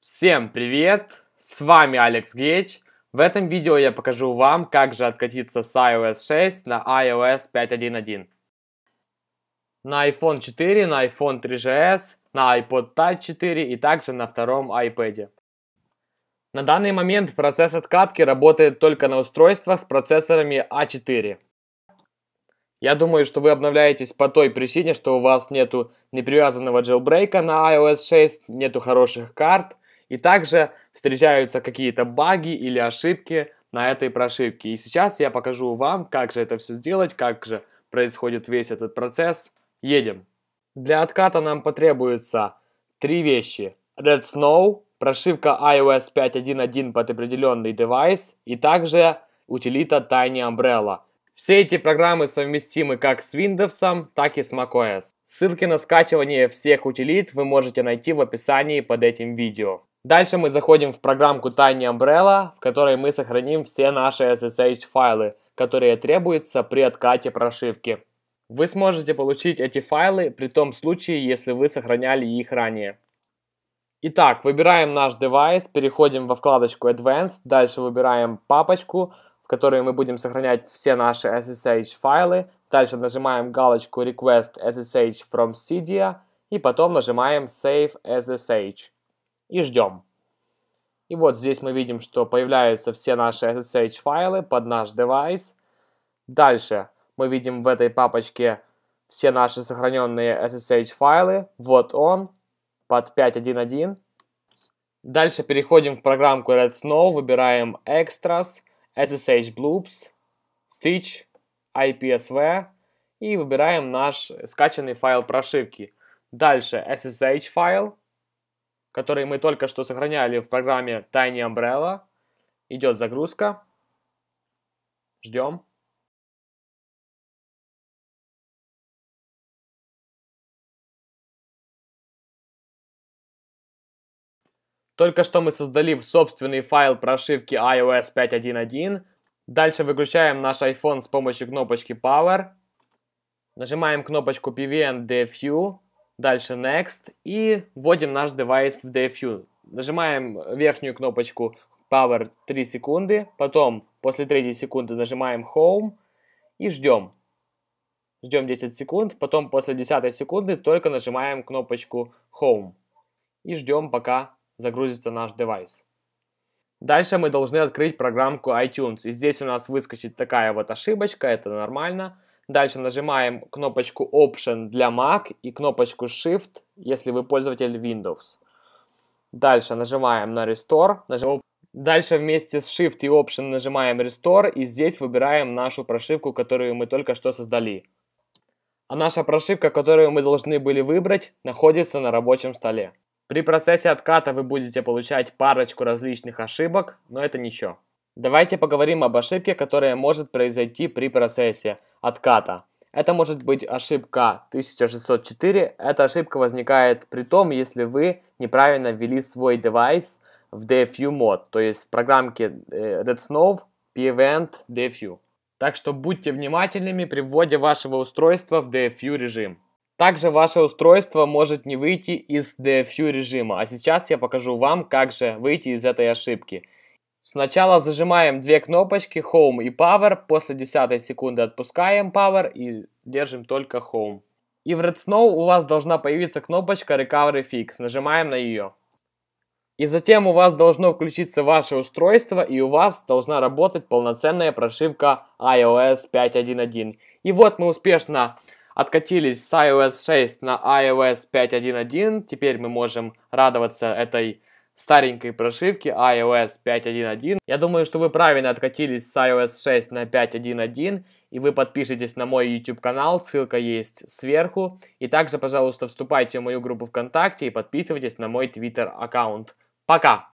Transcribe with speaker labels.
Speaker 1: Всем привет! С вами Алекс Гейч. В этом видео я покажу вам, как же откатиться с iOS 6 на iOS 5.1.1. На iPhone 4, на iPhone 3GS, на iPod Touch 4 и также на втором iPad. На данный момент процесс откатки работает только на устройствах с процессорами A4. А я думаю, что вы обновляетесь по той причине, что у вас нету непривязанного джелбрейка на iOS 6, нету хороших карт, и также встречаются какие-то баги или ошибки на этой прошивке. И сейчас я покажу вам, как же это все сделать, как же происходит весь этот процесс. Едем. Для отката нам потребуется три вещи. Red Snow, прошивка iOS 5.1.1 под определенный девайс и также утилита Tiny Umbrella. Все эти программы совместимы как с Windows, так и с macOS. Ссылки на скачивание всех утилит вы можете найти в описании под этим видео. Дальше мы заходим в программку Tiny Umbrella, в которой мы сохраним все наши SSH-файлы, которые требуются при откате прошивки. Вы сможете получить эти файлы при том случае, если вы сохраняли их ранее. Итак, выбираем наш девайс, переходим во вкладочку Advanced, дальше выбираем папочку, в которой мы будем сохранять все наши SSH файлы, дальше нажимаем галочку Request SSH from Cydia и потом нажимаем Save SSH и ждем. И вот здесь мы видим, что появляются все наши SSH файлы под наш девайс. Дальше мы видим в этой папочке все наши сохраненные SSH файлы. Вот он, под 5.1.1. Дальше переходим в программку Red Snow, выбираем Extras, SSH Bloops, Stitch, IPSV и выбираем наш скачанный файл прошивки. Дальше SSH файл, который мы только что сохраняли в программе Tiny Umbrella. Идет загрузка. Ждем. Только что мы создали собственный файл прошивки iOS 5.1.1. Дальше выключаем наш iPhone с помощью кнопочки Power. Нажимаем кнопочку PVM DFU Дальше Next и вводим наш девайс в DFU. Нажимаем верхнюю кнопочку Power 3 секунды, потом после 3 секунды нажимаем Home и ждем. Ждем 10 секунд, потом после 10 секунды только нажимаем кнопочку Home и ждем пока загрузится наш девайс. Дальше мы должны открыть программку iTunes. И здесь у нас выскочит такая вот ошибочка, это нормально. Дальше нажимаем кнопочку Option для Mac и кнопочку Shift, если вы пользователь Windows. Дальше нажимаем на Restore. Нажим... Дальше вместе с Shift и Option нажимаем Restore и здесь выбираем нашу прошивку, которую мы только что создали. А наша прошивка, которую мы должны были выбрать, находится на рабочем столе. При процессе отката вы будете получать парочку различных ошибок, но это ничего. Давайте поговорим об ошибке, которая может произойти при процессе отката. Это может быть ошибка 1604. Эта ошибка возникает при том, если вы неправильно ввели свой девайс в DFU мод, то есть в программке RedSnow Snow DFU. Так что будьте внимательными при вводе вашего устройства в DFU режим. Также ваше устройство может не выйти из DFU режима, а сейчас я покажу вам, как же выйти из этой ошибки – Сначала зажимаем две кнопочки Home и Power, после 10 секунды отпускаем Power и держим только Home. И в Red у вас должна появиться кнопочка Recovery Fix, нажимаем на ее. И затем у вас должно включиться ваше устройство и у вас должна работать полноценная прошивка iOS 5.1.1. И вот мы успешно откатились с iOS 6 на iOS 5.1.1. Теперь мы можем радоваться этой старенькой прошивки iOS 5.1.1. Я думаю, что вы правильно откатились с iOS 6 на 5.1.1, и вы подпишитесь на мой YouTube канал, ссылка есть сверху. И также, пожалуйста, вступайте в мою группу ВКонтакте и подписывайтесь на мой Twitter аккаунт. Пока!